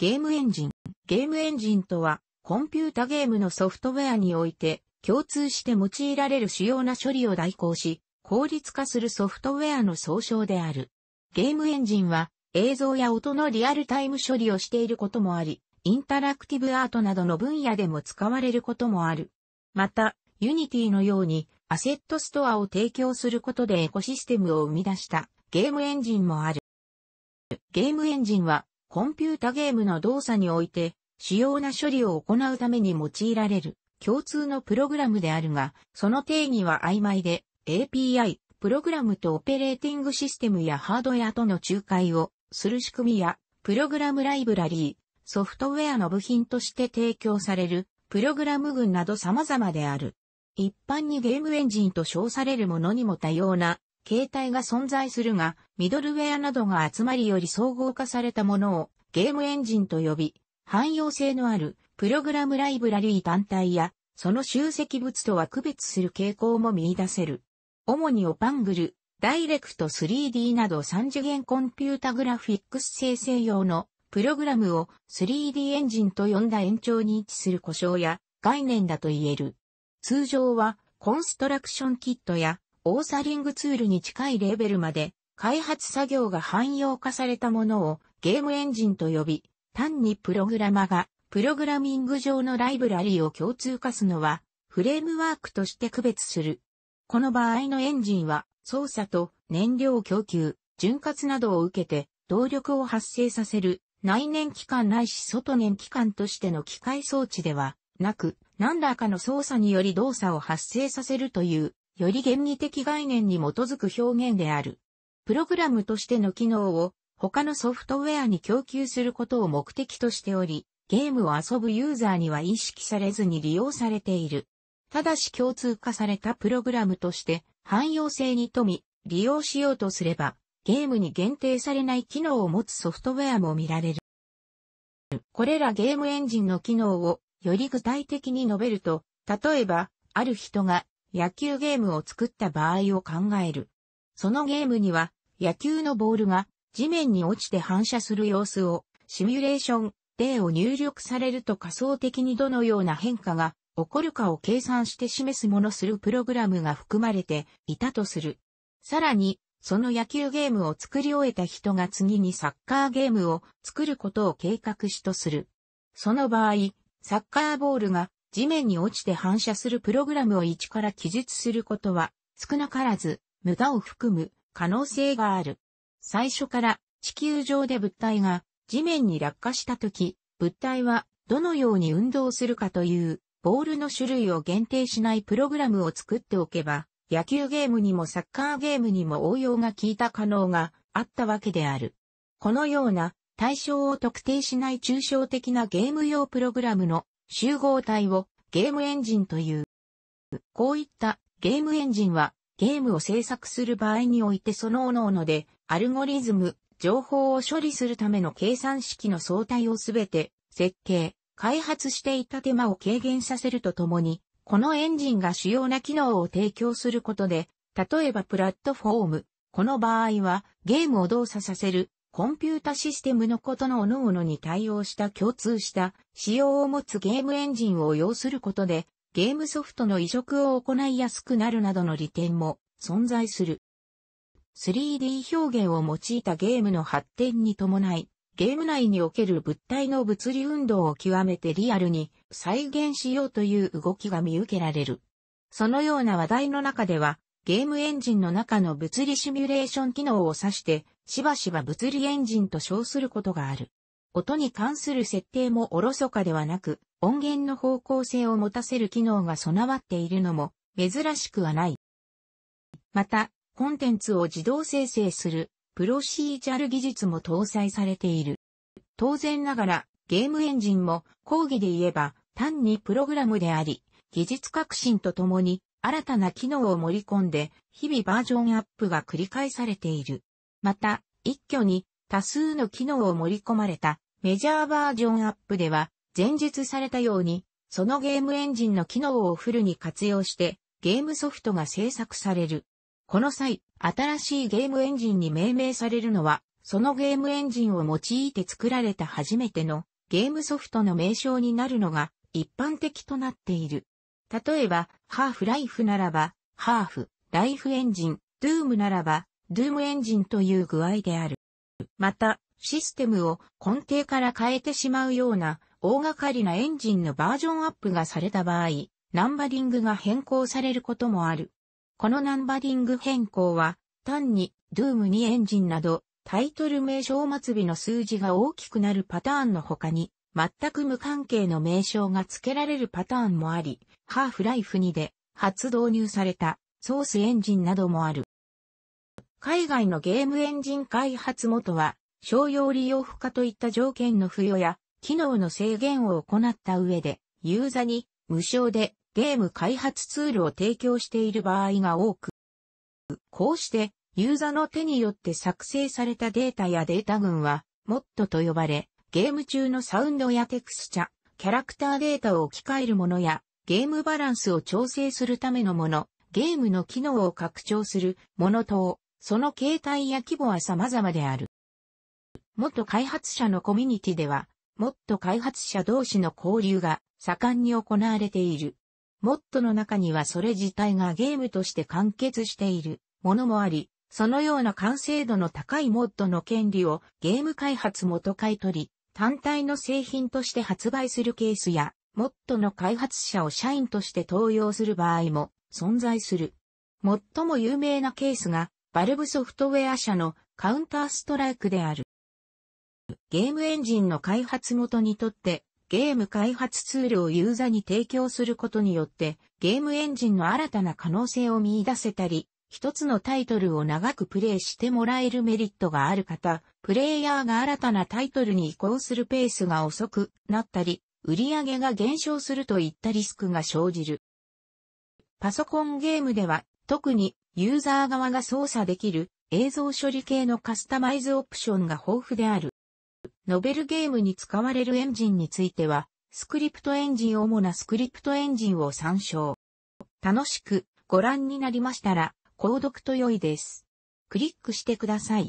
ゲームエンジン。ゲームエンジンとは、コンピュータゲームのソフトウェアにおいて、共通して用いられる主要な処理を代行し、効率化するソフトウェアの総称である。ゲームエンジンは、映像や音のリアルタイム処理をしていることもあり、インタラクティブアートなどの分野でも使われることもある。また、ユニティのように、アセットストアを提供することでエコシステムを生み出したゲームエンジンもある。ゲームエンジンはコンピュータゲームの動作において、主要な処理を行うために用いられる共通のプログラムであるが、その定義は曖昧で、API、プログラムとオペレーティングシステムやハードウェアとの仲介をする仕組みや、プログラムライブラリー、ソフトウェアの部品として提供される、プログラム群など様々である。一般にゲームエンジンと称されるものにも多様な形態が存在するが、ミドルウェアなどが集まりより総合化されたものをゲームエンジンと呼び、汎用性のあるプログラムライブラリー単体やその集積物とは区別する傾向も見出せる。主にオパングル、ダイレクト 3D など3次元コンピュータグラフィックス生成用のプログラムを 3D エンジンと呼んだ延長に位置する故障や概念だと言える。通常はコンストラクションキットやオーサリングツールに近いレベルまで開発作業が汎用化されたものをゲームエンジンと呼び、単にプログラマがプログラミング上のライブラリを共通化すのはフレームワークとして区別する。この場合のエンジンは操作と燃料供給、潤滑などを受けて動力を発生させる内燃機関ないし外燃機関としての機械装置ではなく何らかの操作により動作を発生させるというより原理的概念に基づく表現である。プログラムとしての機能を他のソフトウェアに供給することを目的としており、ゲームを遊ぶユーザーには意識されずに利用されている。ただし共通化されたプログラムとして汎用性に富み、利用しようとすれば、ゲームに限定されない機能を持つソフトウェアも見られる。これらゲームエンジンの機能をより具体的に述べると、例えば、ある人が野球ゲームを作った場合を考える。そのゲームには、野球のボールが地面に落ちて反射する様子を、シミュレーション、例を入力されると仮想的にどのような変化が起こるかを計算して示すものするプログラムが含まれていたとする。さらに、その野球ゲームを作り終えた人が次にサッカーゲームを作ることを計画しとする。その場合、サッカーボールが地面に落ちて反射するプログラムを一から記述することは、少なからず、無駄を含む可能性がある。最初から地球上で物体が地面に落下したとき、物体はどのように運動するかというボールの種類を限定しないプログラムを作っておけば、野球ゲームにもサッカーゲームにも応用が効いた可能があったわけである。このような対象を特定しない抽象的なゲーム用プログラムの集合体をゲームエンジンという。こういったゲームエンジンはゲームを制作する場合においてその各々でアルゴリズム、情報を処理するための計算式の相対をすべて設計、開発していた手間を軽減させるとともに、このエンジンが主要な機能を提供することで、例えばプラットフォーム、この場合はゲームを動作させるコンピュータシステムのことの各々に対応した共通した仕様を持つゲームエンジンを要することで、ゲームソフトの移植を行いやすくなるなどの利点も存在する。3D 表現を用いたゲームの発展に伴い、ゲーム内における物体の物理運動を極めてリアルに再現しようという動きが見受けられる。そのような話題の中では、ゲームエンジンの中の物理シミュレーション機能を指して、しばしば物理エンジンと称することがある。音に関する設定もおろそかではなく、音源の方向性を持たせる機能が備わっているのも珍しくはない。また、コンテンツを自動生成するプロシーチャル技術も搭載されている。当然ながら、ゲームエンジンも講義で言えば単にプログラムであり、技術革新とともに新たな機能を盛り込んで、日々バージョンアップが繰り返されている。また、一挙に多数の機能を盛り込まれたメジャーバージョンアップでは、前述されたように、そのゲームエンジンの機能をフルに活用して、ゲームソフトが制作される。この際、新しいゲームエンジンに命名されるのは、そのゲームエンジンを用いて作られた初めてのゲームソフトの名称になるのが一般的となっている。例えば、ハーフライフならば、ハーフ、ライフエンジン、ドゥームならば、ドゥームエンジンという具合である。また、システムを根底から変えてしまうような大掛かりなエンジンのバージョンアップがされた場合、ナンバリングが変更されることもある。このナンバリング変更は、単に、ドゥームにエンジンなど、タイトル名称末尾の数字が大きくなるパターンの他に、全く無関係の名称が付けられるパターンもあり、ハーフライフ2で初導入されたソースエンジンなどもある。海外のゲームエンジン開発元は、商用利用不可といった条件の付与や、機能の制限を行った上で、ユーザーに無償でゲーム開発ツールを提供している場合が多く、こうしてユーザーの手によって作成されたデータやデータ群は、モッドと呼ばれ、ゲーム中のサウンドやテクスチャ、キャラクターデータを置き換えるものや、ゲームバランスを調整するためのもの、ゲームの機能を拡張するもの等、その形態や規模は様々である。元開発者のコミュニティでは、もっと開発者同士の交流が盛んに行われている。モットの中にはそれ自体がゲームとして完結しているものもあり、そのような完成度の高いモッドの権利をゲーム開発元買い取り、単体の製品として発売するケースや、モッドの開発者を社員として登用する場合も存在する。最も有名なケースが、バルブソフトウェア社のカウンターストライクである。ゲームエンジンの開発元にとって、ゲーム開発ツールをユーザーに提供することによって、ゲームエンジンの新たな可能性を見出せたり、一つのタイトルを長くプレイしてもらえるメリットがある方、プレイヤーが新たなタイトルに移行するペースが遅くなったり、売り上げが減少するといったリスクが生じる。パソコンゲームでは、特にユーザー側が操作できる映像処理系のカスタマイズオプションが豊富である。ノベルゲームに使われるエンジンについては、スクリプトエンジン主なスクリプトエンジンを参照。楽しくご覧になりましたら、購読と良いです。クリックしてください。